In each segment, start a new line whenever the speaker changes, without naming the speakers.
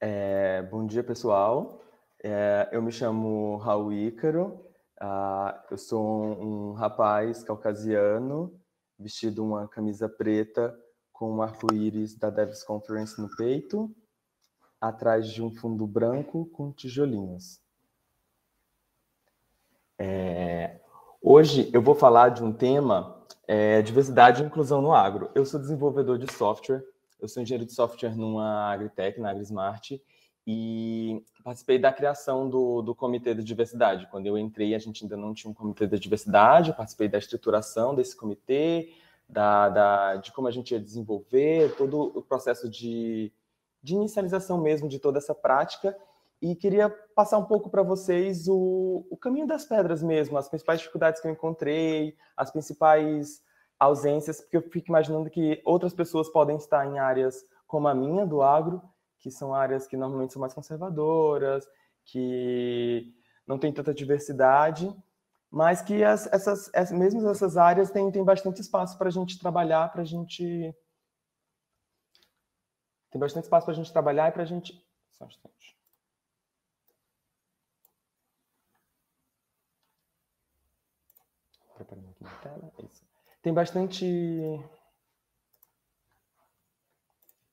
É, bom dia, pessoal. É, eu me chamo Raul Ícaro. Ah, eu sou um, rapaz caucasiano, vestido uma camisa preta com um arco-íris da Devs Conference no peito, atrás de um fundo branco com tijolinhos. É, hoje eu vou falar de um tema, é, diversidade e inclusão no agro. Eu sou desenvolvedor de software eu sou engenheiro de software numa Agritech, na AgriSmart, e participei da criação do, do Comitê de Diversidade. Quando eu entrei, a gente ainda não tinha um Comitê de Diversidade, eu participei da estruturação desse comitê, da, da, de como a gente ia desenvolver, todo o processo de, de inicialização mesmo de toda essa prática, e queria passar um pouco para vocês o, o caminho das pedras mesmo, as principais dificuldades que eu encontrei, as principais ausências, porque eu fico imaginando que outras pessoas podem estar em áreas como a minha, do agro, que são áreas que normalmente são mais conservadoras, que não tem tanta diversidade, mas que as, essas, mesmo essas áreas têm, têm bastante espaço para a gente trabalhar, para a gente. Tem bastante espaço para a gente trabalhar e para a gente. Só um instante. Preparando aqui na tela. Isso tem bastante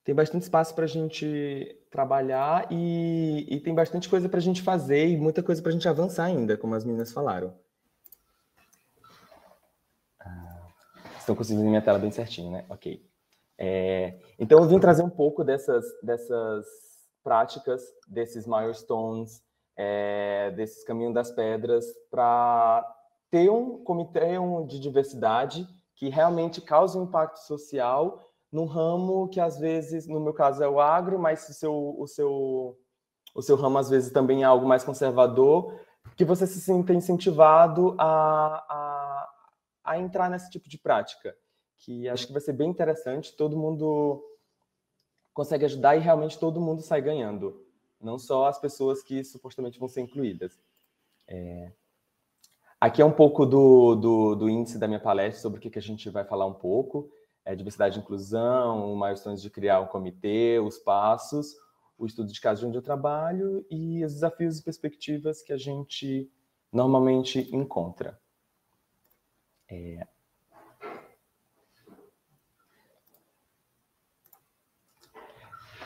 tem bastante espaço para a gente trabalhar e, e, tem bastante coisa para a gente fazer e muita coisa para a gente avançar ainda, como as meninas falaram. Ah, estão conseguindo minha tela bem certinho, né? Ok. É, então, eu vim trazer um pouco dessas, dessas práticas, desses milestones, é, desses caminhos das pedras, para ter um comitê de diversidade que realmente cause um impacto social num ramo que às vezes, no meu caso é o agro, mas o seu, o seu, o seu ramo às vezes também é algo mais conservador, que você se sinta incentivado a, a, a entrar nesse tipo de prática, que acho que vai ser bem interessante, todo mundo consegue ajudar e realmente todo mundo sai ganhando, não só as pessoas que supostamente vão ser incluídas. É... Aqui é um pouco do, do, do, índice da minha palestra, sobre o que, que a gente vai falar um pouco. É, diversidade e inclusão, milestones de criar um comitê, os passos, o estudo de caso de onde eu trabalho e os desafios e perspectivas que a gente normalmente encontra. É...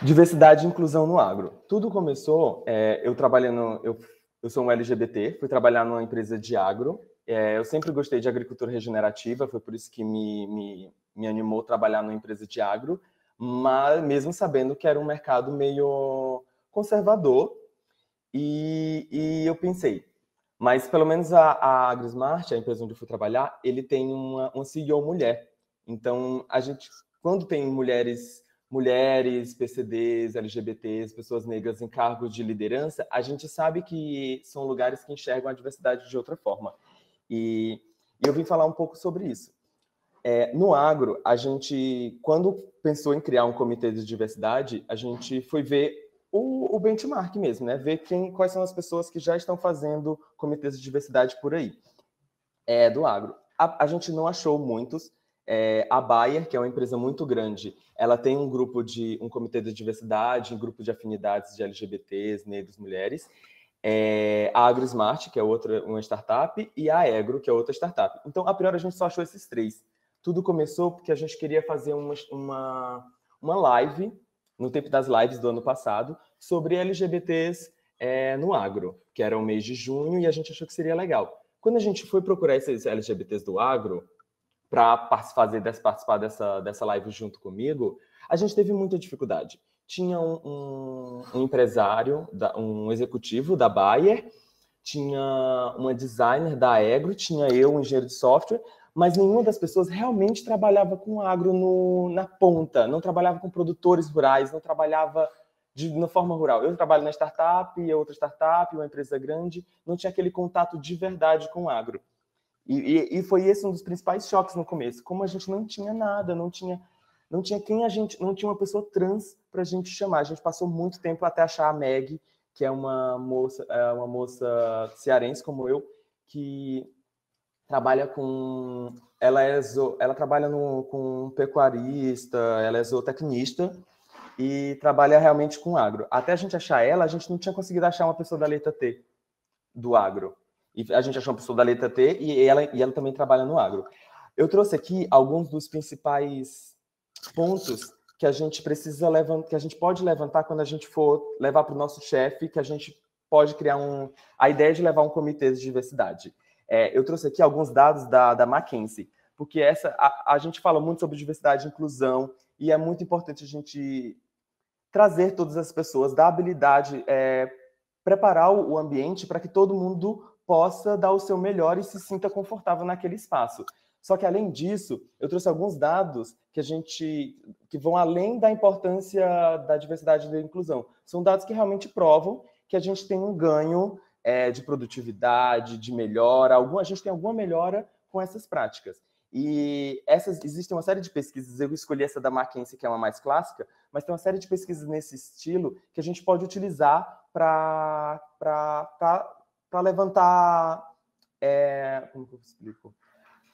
Diversidade e inclusão no agro. Tudo começou, é, eu trabalhando, eu eu sou um LGBT, fui trabalhar numa empresa de agro. É, eu sempre gostei de agricultura regenerativa, foi por isso que me, me, me animou trabalhar numa empresa de agro, mas mesmo sabendo que era um mercado meio conservador, e, e eu pensei, mas pelo menos a, a AgriSmart, a empresa onde eu fui trabalhar, ele tem uma, uma CEO mulher. Então, a gente, quando tem mulheres mulheres, PCDs, LGBTs, pessoas negras em cargos de liderança, a gente sabe que são lugares que enxergam a diversidade de outra forma. E, e eu vim falar um pouco sobre isso. É, no agro, a gente, quando pensou em criar um comitê de diversidade, a gente foi ver o, o benchmark mesmo, né? Ver quem, quais são as pessoas que já estão fazendo comitês de diversidade por aí, é, do agro. A, a gente não achou muitos, é, a Bayer, que é uma empresa muito grande, ela tem um grupo de um comitê de diversidade, um grupo de afinidades de LGBTs, negros, mulheres. É, a AgroSmart, que é outra uma startup, e a Agro, que é outra startup. Então, a priori, a gente só achou esses três. Tudo começou porque a gente queria fazer uma, uma, uma live, no tempo das lives do ano passado, sobre LGBTs é, no agro, que era o mês de junho, e a gente achou que seria legal. Quando a gente foi procurar esses LGBTs do agro, para participar, participar dessa, dessa live junto comigo, a gente teve muita dificuldade. Tinha um, um, um empresário, um executivo da Bayer, tinha uma designer da Agro, tinha eu, um engenheiro de software, mas nenhuma das pessoas realmente trabalhava com agro no, na ponta, não trabalhava com produtores rurais, não trabalhava de, forma rural. Eu trabalho na startup, outra startup, uma empresa grande, não tinha aquele contato de verdade com o agro. E, e, e, foi esse um dos principais choques no começo. Como a gente não tinha nada, não tinha, não tinha quem a gente, não tinha uma pessoa trans para a gente chamar. A gente passou muito tempo até achar a Meg, que é uma moça, é uma moça cearense como eu, que trabalha com, ela é, zo, ela trabalha no, com um pecuarista, ela é zootecnista e trabalha realmente com agro. Até a gente achar ela, a gente não tinha conseguido achar uma pessoa da letra T do agro. E a gente achou uma pessoa da letra T e ela, e ela também trabalha no agro. Eu trouxe aqui alguns dos principais pontos que a gente precisa levantar, que a gente pode levantar quando a gente for levar para o nosso chefe, que a gente pode criar um. A ideia de levar um comitê de diversidade. É, eu trouxe aqui alguns dados da, da McKinsey, porque essa a, a gente fala muito sobre diversidade e inclusão, e é muito importante a gente trazer todas as pessoas, dar habilidade, é, preparar o ambiente para que todo mundo possa dar o seu melhor e se sinta confortável naquele espaço. Só que além disso, eu trouxe alguns dados que a gente que vão além da importância da diversidade e da inclusão. São dados que realmente provam que a gente tem um ganho é, de produtividade, de melhora, Alguma a gente tem alguma melhora com essas práticas. E essas existem uma série de pesquisas, eu escolhi essa da McKinsey que é uma mais clássica, mas tem uma série de pesquisas nesse estilo que a gente pode utilizar para para levantar. É, como que eu explico?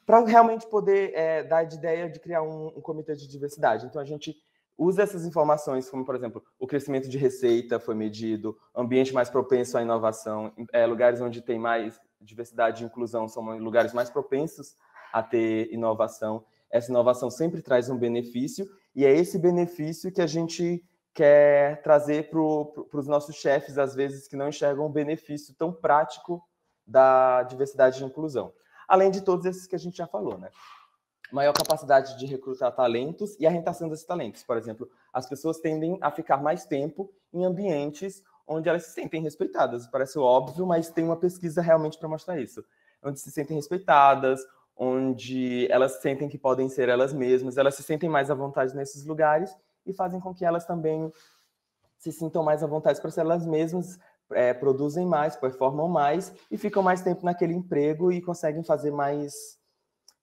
Para realmente poder é, dar de ideia de criar um, um comitê de diversidade. Então, a gente usa essas informações, como, por exemplo, o crescimento de receita foi medido, ambiente mais propenso à inovação, é, lugares onde tem mais diversidade e inclusão são lugares mais propensos a ter inovação. Essa inovação sempre traz um benefício, e é esse benefício que a gente quer trazer para os nossos chefes, às vezes, que não enxergam o benefício tão prático da diversidade e inclusão. Além de todos esses que a gente já falou, né? Maior capacidade de recrutar talentos e a rentação desses talentos. Por exemplo, as pessoas tendem a ficar mais tempo em ambientes onde elas se sentem respeitadas. Parece óbvio, mas tem uma pesquisa realmente para mostrar isso. Onde se sentem respeitadas, onde elas sentem que podem ser elas mesmas, elas se sentem mais à vontade nesses lugares e fazem com que elas também se sintam mais à vontade para ser elas mesmas, é, produzem mais, performam mais e ficam mais tempo naquele emprego e conseguem fazer mais,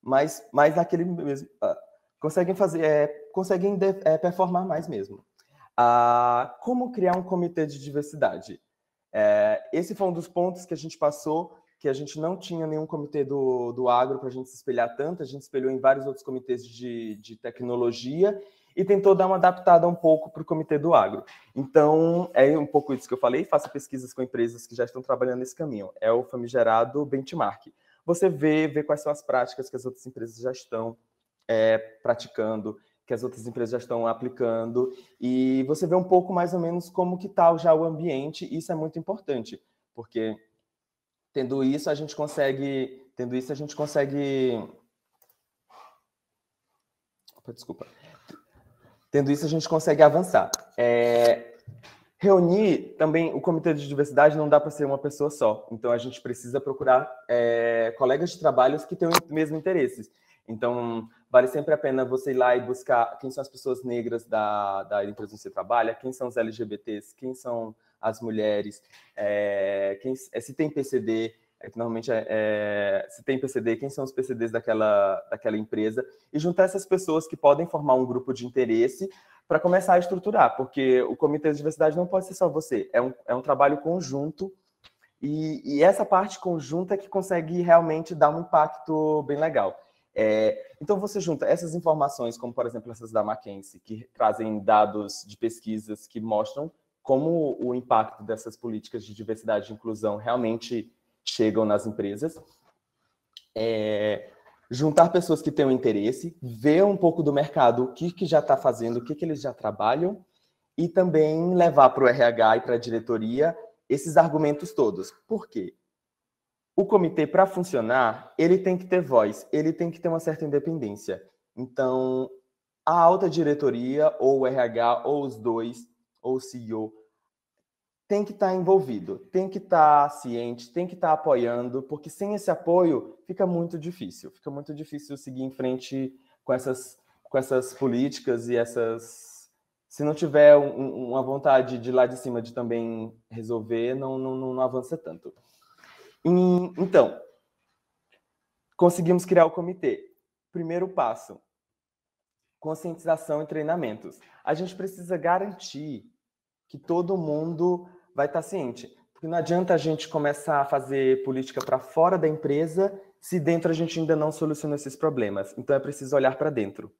mais, mais naquele mesmo, uh, conseguem fazer, é, conseguem de, é, performar mais mesmo. Ah, como criar um comitê de diversidade? É, esse foi um dos pontos que a gente passou, que a gente não tinha nenhum comitê do, do agro para a gente se espelhar tanto, a gente espelhou em vários outros comitês de, de tecnologia e tentou dar uma adaptada um pouco para o Comitê do Agro. Então, é um pouco isso que eu falei, faça pesquisas com empresas que já estão trabalhando nesse caminho. É o famigerado benchmark. Você vê, vê quais são as práticas que as outras empresas já estão é, praticando, que as outras empresas já estão aplicando, e você vê um pouco mais ou menos como que está já o ambiente, isso é muito importante, porque tendo isso a gente consegue, tendo isso a gente consegue desculpa. Tendo isso, a gente consegue avançar. É... Reunir também o comitê de diversidade não dá para ser uma pessoa só. Então, a gente precisa procurar é, colegas de trabalhos que tenham o mesmo interesse. Então, vale sempre a pena você ir lá e buscar quem são as pessoas negras da, da empresa onde você trabalha, quem são os LGBTs, quem são as mulheres, é, quem, é, se tem PCD, é que normalmente é, é se tem PCD, quem são os PCDs daquela, daquela empresa, e juntar essas pessoas que podem formar um grupo de interesse para começar a estruturar, porque o Comitê de Diversidade não pode ser só você, é um, é um trabalho conjunto, e, e essa parte conjunta é que consegue realmente dar um impacto bem legal. É, então você junta essas informações, como por exemplo essas da McKinsey, que trazem dados de pesquisas que mostram como o impacto dessas políticas de diversidade e inclusão realmente chegam nas empresas. É, juntar pessoas que têm um interesse, ver um pouco do mercado, o que, que já está fazendo, o que, que eles já trabalham, e também levar para o RH e para a diretoria esses argumentos todos. Por quê? O comitê, para funcionar, ele tem que ter voz, ele tem que ter uma certa independência. Então, a alta diretoria, ou o RH, ou os dois, ou o CEO, tem que estar tá envolvido, tem que estar tá ciente, tem que estar tá apoiando, porque sem esse apoio fica muito difícil. Fica muito difícil seguir em frente com essas, com essas políticas e essas. Se não tiver um, uma vontade de lá de cima de também resolver, não, não, não avança tanto. E, então, conseguimos criar o comitê. Primeiro passo: conscientização e treinamentos. A gente precisa garantir que todo mundo vai estar tá ciente. Porque não adianta a gente começar a fazer política para fora da empresa se dentro a gente ainda não soluciona esses problemas. Então é preciso olhar para dentro.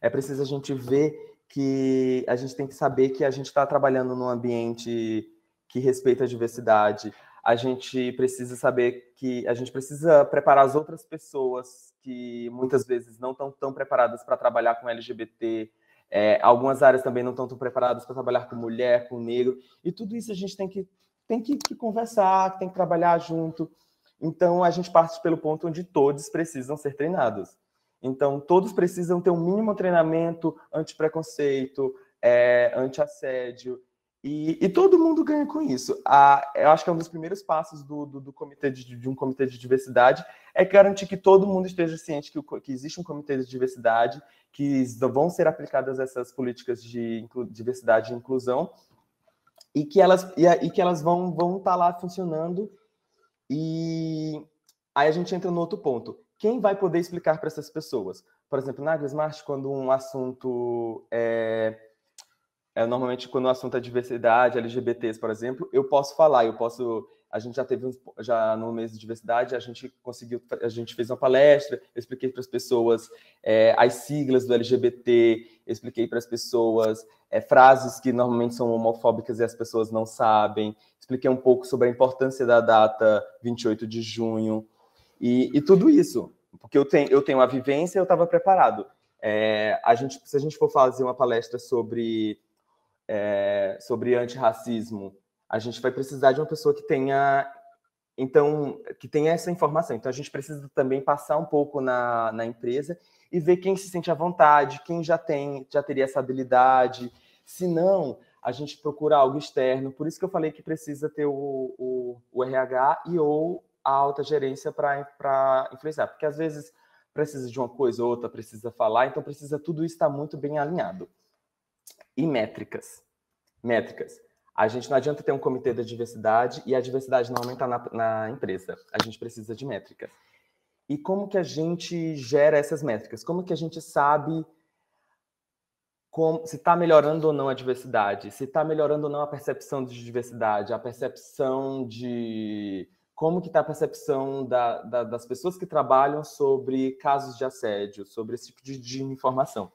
É preciso a gente ver que a gente tem que saber que a gente está trabalhando num ambiente que respeita a diversidade. A gente precisa saber que a gente precisa preparar as outras pessoas que muitas vezes não estão tão preparadas para trabalhar com LGBT, é, algumas áreas também não estão tão preparadas para trabalhar com mulher, com negro, e tudo isso a gente tem que, tem que, que conversar, tem que trabalhar junto. Então, a gente parte pelo ponto onde todos precisam ser treinados. Então, todos precisam ter um mínimo treinamento anti-preconceito, é, anti-assédio, e, e, todo mundo ganha com isso. A, eu acho que é um dos primeiros passos do, do, do comitê de, de, um comitê de diversidade é garantir que todo mundo esteja ciente que, que existe um comitê de diversidade, que vão ser aplicadas essas políticas de inclu, diversidade e inclusão, e que elas, e, e que elas vão estar vão tá lá funcionando. E aí a gente entra no outro ponto. Quem vai poder explicar para essas pessoas? Por exemplo, na Agrismart, quando um assunto é é, normalmente quando o assunto é diversidade, LGBTs, por exemplo, eu posso falar, eu posso. A gente já teve um, já no mês de diversidade, a gente conseguiu, a gente fez uma palestra, eu expliquei para as pessoas é, as siglas do LGBT, eu expliquei para as pessoas é, frases que normalmente são homofóbicas e as pessoas não sabem, expliquei um pouco sobre a importância da data 28 de junho e, e tudo isso, porque eu tenho, eu tenho a vivência, eu estava preparado. É, a gente, se a gente for fazer uma palestra sobre é, sobre antirracismo, a gente vai precisar de uma pessoa que tenha então que tenha essa informação. Então a gente precisa também passar um pouco na, na empresa e ver quem se sente à vontade, quem já tem, já teria essa habilidade. Se não, a gente procura algo externo. Por isso que eu falei que precisa ter o, o, o RH e ou a alta gerência para influenciar. Porque às vezes precisa de uma coisa ou outra, precisa falar, então precisa tudo estar tá muito bem alinhado. E métricas. Métricas. A gente não adianta ter um comitê da diversidade e a diversidade não aumentar na, na empresa. A gente precisa de métricas. E como que a gente gera essas métricas? Como que a gente sabe como, se está melhorando ou não a diversidade? Se está melhorando ou não a percepção de diversidade? A percepção de... Como que está a percepção da, da, das pessoas que trabalham sobre casos de assédio, sobre esse tipo de, de informação?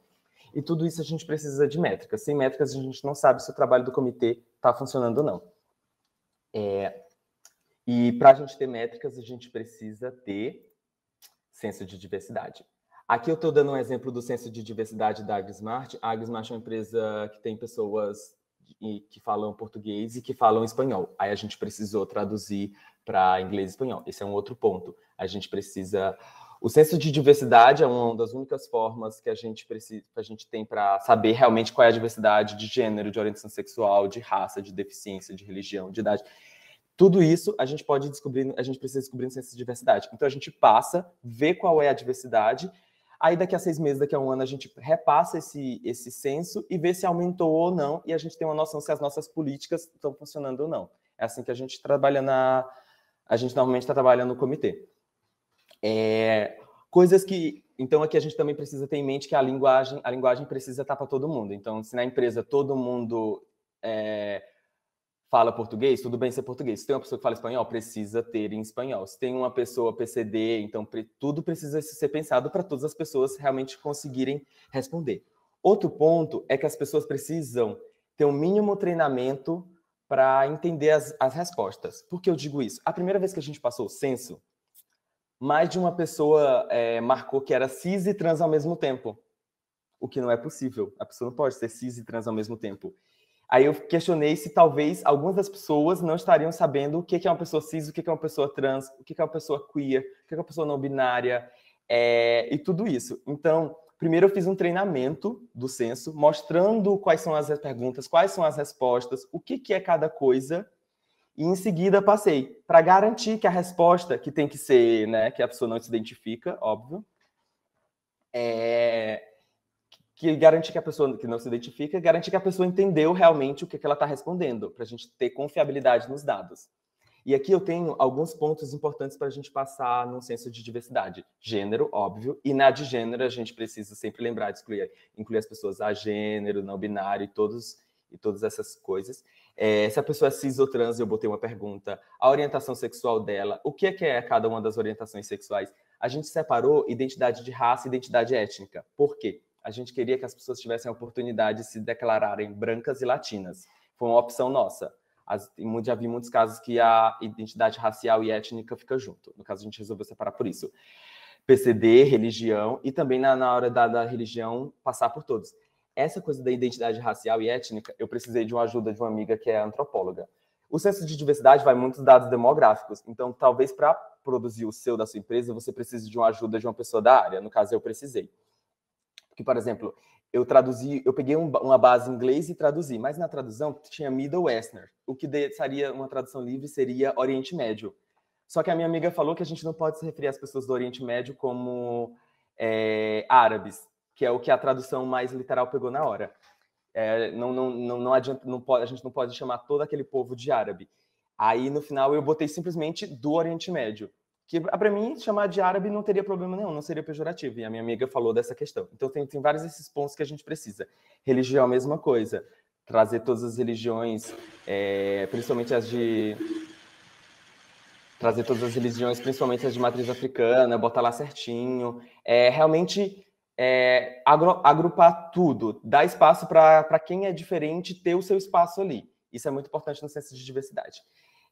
E tudo isso a gente precisa de métricas. Sem métricas, a gente não sabe se o trabalho do comitê está funcionando ou não. É... E para a gente ter métricas, a gente precisa ter senso de diversidade. Aqui eu estou dando um exemplo do senso de diversidade da AgriSmart. A AgriSmart é uma empresa que tem pessoas que falam português e que falam espanhol. Aí a gente precisou traduzir para inglês e espanhol. Esse é um outro ponto. A gente precisa o senso de diversidade é uma das únicas formas que a gente precisa, que a gente tem para saber realmente qual é a diversidade de gênero, de orientação sexual, de raça, de deficiência, de religião, de idade. Tudo isso a gente pode descobrir, a gente precisa descobrir no senso de diversidade. Então a gente passa, vê qual é a diversidade, aí daqui a seis meses, daqui a um ano, a gente repassa esse, esse censo e vê se aumentou ou não, e a gente tem uma noção se as nossas políticas estão funcionando ou não. É assim que a gente trabalha na. A gente normalmente está trabalhando no comitê. É, coisas que. Então, aqui a gente também precisa ter em mente que a linguagem, a linguagem precisa estar para todo mundo. Então, se na empresa todo mundo é, fala português, tudo bem ser português. Se tem uma pessoa que fala espanhol, precisa ter em espanhol. Se tem uma pessoa PCD, então pre, tudo precisa ser pensado para todas as pessoas realmente conseguirem responder. Outro ponto é que as pessoas precisam ter um mínimo treinamento para entender as, as respostas. Por que eu digo isso? A primeira vez que a gente passou o censo, mais de uma pessoa é, marcou que era cis e trans ao mesmo tempo. O que não é possível. A pessoa não pode ser cis e trans ao mesmo tempo. Aí eu questionei se talvez algumas das pessoas não estariam sabendo o que é uma pessoa cis, o que é uma pessoa trans, o que é uma pessoa queer, o que é uma pessoa não binária é, e tudo isso. Então, primeiro eu fiz um treinamento do censo, mostrando quais são as perguntas, quais são as respostas, o que é cada coisa e em seguida passei para garantir que a resposta que tem que ser, né, que a pessoa não se identifica, óbvio, é, que garantir que a pessoa que não se identifica, garantir que a pessoa entendeu realmente o que, que ela está respondendo, para a gente ter confiabilidade nos dados. E aqui eu tenho alguns pontos importantes para a gente passar num senso de diversidade. Gênero, óbvio, e na de gênero a gente precisa sempre lembrar de excluir, incluir as pessoas a gênero, não binário e todos e todas essas coisas. É, se a pessoa é cis ou trans, eu botei uma pergunta. A orientação sexual dela, o que é que é cada uma das orientações sexuais? A gente separou identidade de raça e identidade étnica. Por quê? A gente queria que as pessoas tivessem a oportunidade de se declararem brancas e latinas. Foi uma opção nossa. As, já vi muitos casos que a identidade racial e étnica fica junto. No caso, a gente resolveu separar por isso. PCD, religião, e também na, na hora da, da religião, passar por todos essa coisa da identidade racial e étnica, eu precisei de uma ajuda de uma amiga que é antropóloga. O censo de diversidade vai muitos dados demográficos, então talvez para produzir o seu da sua empresa você precise de uma ajuda de uma pessoa da área. No caso eu precisei, porque por exemplo eu traduzi, eu peguei um, uma base em inglês e traduzi, mas na tradução tinha Middle Western. o que seria uma tradução livre seria Oriente Médio. Só que a minha amiga falou que a gente não pode se referir às pessoas do Oriente Médio como é, árabes, que é o que a tradução mais literal pegou na hora. É, não, não, não, não adianta, não pode, a gente não pode chamar todo aquele povo de árabe. Aí no final eu botei simplesmente do Oriente Médio, que ah, para mim chamar de árabe não teria problema nenhum, não seria pejorativo. E a minha amiga falou dessa questão. Então tem, tem vários esses pontos que a gente precisa. Religião é a mesma coisa. Trazer todas as religiões, é, principalmente as de trazer todas as religiões, principalmente as de matriz africana, botar lá certinho. É realmente é, agrupar tudo, dar espaço para quem é diferente ter o seu espaço ali. Isso é muito importante no senso de diversidade.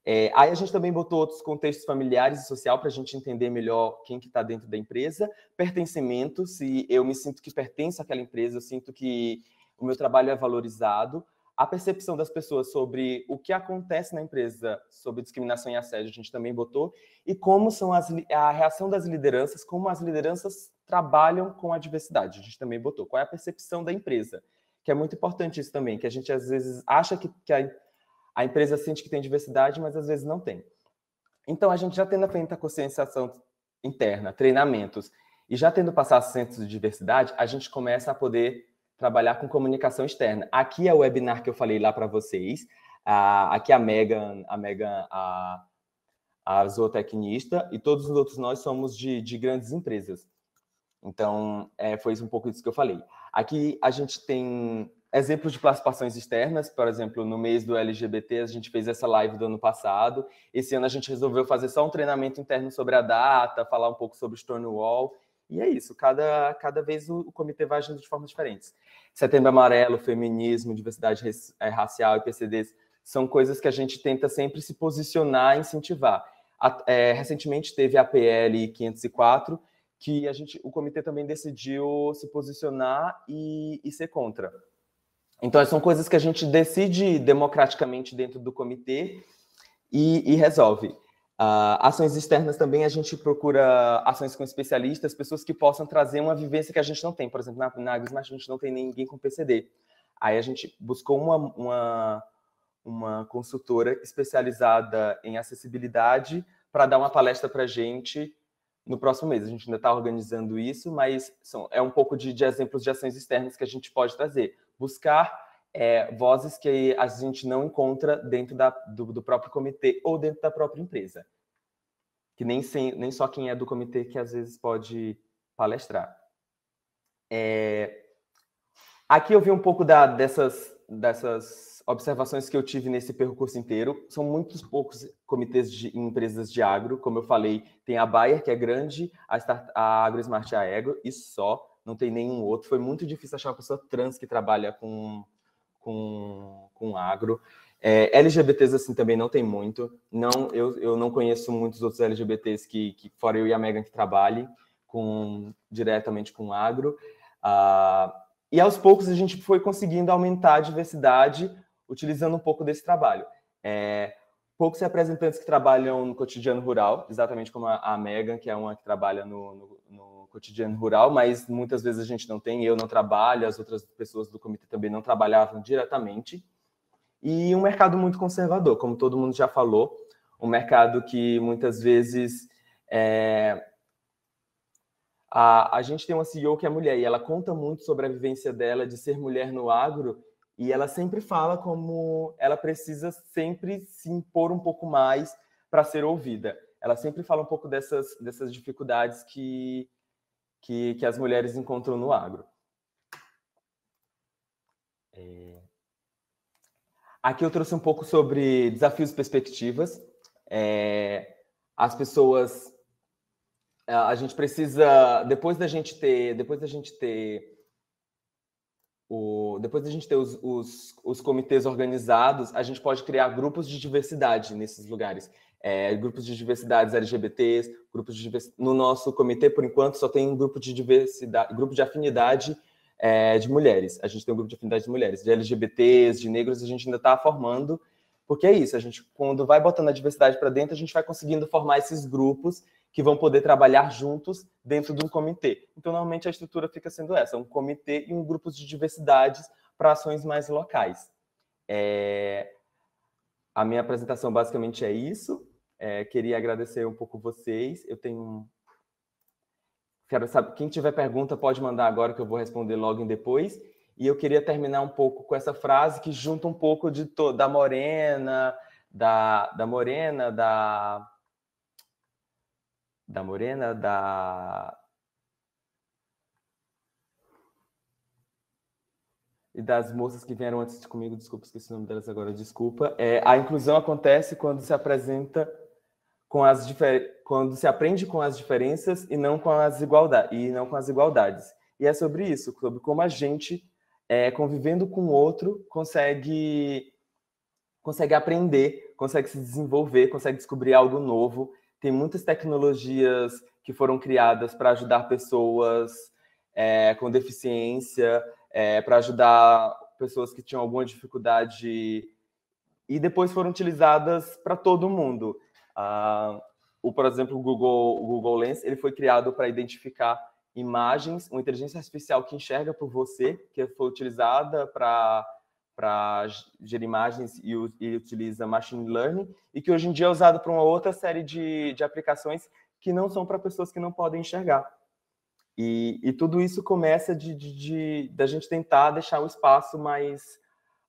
É, aí a gente também botou outros contextos familiares e social para a gente entender melhor quem que está dentro da empresa. Pertencimento, se eu me sinto que pertenço àquela empresa, eu sinto que o meu trabalho é valorizado a percepção das pessoas sobre o que acontece na empresa sobre discriminação e assédio, a gente também botou, e como são as, a reação das lideranças, como as lideranças trabalham com a diversidade, a gente também botou. Qual é a percepção da empresa? Que é muito importante isso também, que a gente às vezes acha que, que a, a empresa sente que tem diversidade, mas às vezes não tem. Então, a gente já tendo feito a conscienciação interna, treinamentos, e já tendo passado centros de diversidade, a gente começa a poder trabalhar com comunicação externa. Aqui é o webinar que eu falei lá para vocês. aqui é a Megan, a Megan, a, a zootecnista, e todos os outros nós somos de, de grandes empresas. Então, é, foi um pouco disso que eu falei. Aqui a gente tem exemplos de participações externas, por exemplo, no mês do LGBT, a gente fez essa live do ano passado. Esse ano a gente resolveu fazer só um treinamento interno sobre a data, falar um pouco sobre Stonewall. E é isso, cada, cada vez o, o comitê vai agindo de formas diferentes. Setembro Amarelo, feminismo, diversidade eh, racial e PCDs são coisas que a gente tenta sempre se posicionar e incentivar. A, é, recentemente teve a PL 504, que a gente, o comitê também decidiu se posicionar e, e ser contra. Então, são coisas que a gente decide democraticamente dentro do comitê e, e resolve. Uh, ações externas também a gente procura ações com especialistas, pessoas que possam trazer uma vivência que a gente não tem. Por exemplo, na, na mas a gente não tem ninguém com PCD. Aí a gente buscou uma, uma, uma consultora especializada em acessibilidade para dar uma palestra para a gente no próximo mês. A gente ainda está organizando isso, mas são, é um pouco de, de exemplos de ações externas que a gente pode trazer. Buscar é, vozes que a gente não encontra dentro da, do, do, próprio comitê ou dentro da própria empresa. Que nem, sem, nem só quem é do comitê que às vezes pode palestrar. É, aqui eu vi um pouco da, dessas, dessas observações que eu tive nesse percurso inteiro. São muitos poucos comitês de empresas de agro. Como eu falei, tem a Bayer, que é grande, a, Start, a AgroSmart e a Agro, e só. Não tem nenhum outro. Foi muito difícil achar uma pessoa trans que trabalha com com, com agro. É, LGBTs, assim, também não tem muito. Não, eu, eu não conheço muitos outros LGBTs que, que fora eu e a Megan, que trabalhem com, diretamente com agro. Ah, e aos poucos a gente foi conseguindo aumentar a diversidade utilizando um pouco desse trabalho. É, poucos representantes que trabalham no cotidiano rural, exatamente como a, a Megan, que é uma que trabalha no, no, no cotidiano rural, mas muitas vezes a gente não tem, eu não trabalho, as outras pessoas do comitê também não trabalhavam diretamente. E um mercado muito conservador, como todo mundo já falou, um mercado que muitas vezes é... a, a gente tem uma CEO que é mulher e ela conta muito sobre a vivência dela de ser mulher no agro e ela sempre fala como ela precisa sempre se impor um pouco mais para ser ouvida ela sempre fala um pouco dessas, dessas dificuldades que que, que as mulheres encontram no agro. É... Aqui eu trouxe um pouco sobre desafios e perspectivas. É... As pessoas. A gente precisa, depois da gente ter, depois da gente ter o, depois da gente ter os, os, os, comitês organizados, a gente pode criar grupos de diversidade nesses lugares é, grupos de diversidades LGBTs, grupos de divers... no nosso comitê por enquanto só tem um grupo de diversidade, grupo de afinidade é, de mulheres. A gente tem um grupo de afinidade de mulheres, de LGBTs, de negros, a gente ainda está formando, porque é isso. A gente quando vai botando a diversidade para dentro, a gente vai conseguindo formar esses grupos que vão poder trabalhar juntos dentro de um comitê. Então normalmente a estrutura fica sendo essa, um comitê e um grupo de diversidades para ações mais locais. É... A minha apresentação basicamente é isso. É, queria agradecer um pouco vocês. Eu tenho. Quero saber. Quem tiver pergunta pode mandar agora, que eu vou responder logo depois. E eu queria terminar um pouco com essa frase que junta um pouco de to... da Morena, da, da Morena, da. Da Morena, da e das moças que vieram antes de comigo, desculpa, esqueci o nome delas agora, desculpa. É, a inclusão acontece quando se apresenta com as difer... quando se aprende com as diferenças e não com as igualdades, e não com as igualdades. E é sobre isso, sobre como a gente é, convivendo com o outro consegue consegue aprender, consegue se desenvolver, consegue descobrir algo novo. Tem muitas tecnologias que foram criadas para ajudar pessoas é, com deficiência, é, para ajudar pessoas que tinham alguma dificuldade e depois foram utilizadas para todo mundo. Ah, o, por exemplo, o Google, o Google Lens ele foi criado para identificar imagens, uma inteligência artificial que enxerga por você, que foi utilizada para para gerar imagens e, e, utiliza machine learning e que hoje em dia é usado para uma outra série de, de aplicações que não são para pessoas que não podem enxergar. E, e tudo isso começa de, de, de, de gente tentar deixar o espaço mais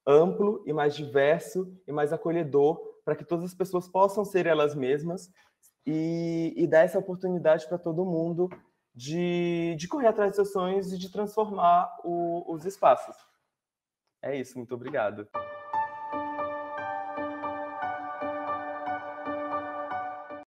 amplo e mais diverso e mais acolhedor para que todas as pessoas possam ser elas mesmas e, e dar essa oportunidade para todo mundo de, de correr atrás dos sonhos e de transformar o, os espaços. É isso, muito obrigado.